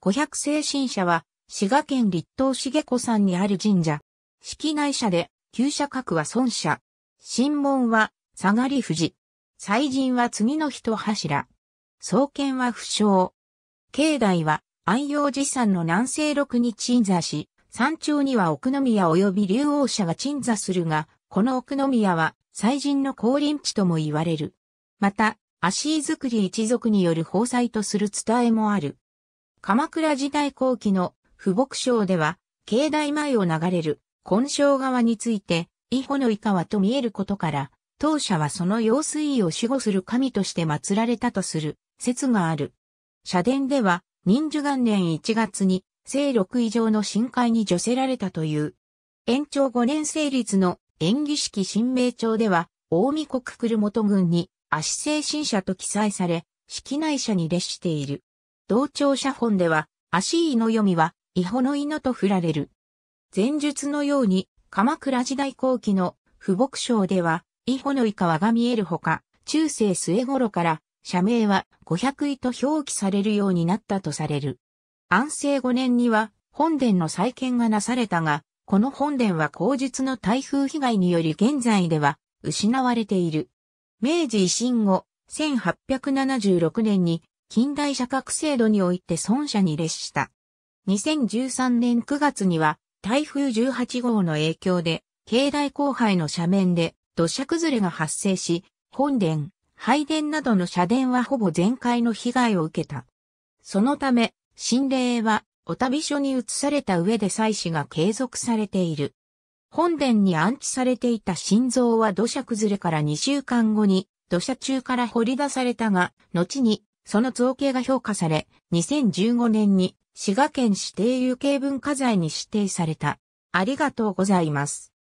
五百聖神社は、滋賀県立東重子山にある神社。式内社で、旧社格は孫社。神門は、下がり富士。祭神は次の人柱。創建は不詳。境内は、安陽寺山の南西六に鎮座し、山頂には奥宮及び竜王社が鎮座するが、この奥宮は、祭神の降臨地とも言われる。また、足井造り一族による宝祭とする伝えもある。鎌倉時代後期の富木省では、境内前を流れる根性川について、伊保の井川と見えることから、当社はその用水位を守護する神として祀られたとする説がある。社殿では、忍寿元年1月に、聖六以上の深海に除せられたという。延長5年成立の演技式新名帳では、大見国来元軍に足精神社と記載され、式内社に列している。同調写本では、足井の読みは、伊保の犬と振られる。前述のように、鎌倉時代後期の不牧省では、伊保の井川が見えるほか、中世末頃から、社名は五百位と表記されるようになったとされる。安政五年には、本殿の再建がなされたが、この本殿は後述の台風被害により現在では失われている。明治維新後、1876年に近代社格制度において損者に列した。2013年9月には台風18号の影響で、境内後輩の斜面で土砂崩れが発生し、本殿、拝殿などの社殿はほぼ全壊の被害を受けた。そのため、神霊は、お旅所に移された上で祭祀が継続されている。本殿に安置されていた心臓は土砂崩れから2週間後に、土砂中から掘り出されたが、後にその造形が評価され、2015年に滋賀県指定有形文化財に指定された。ありがとうございます。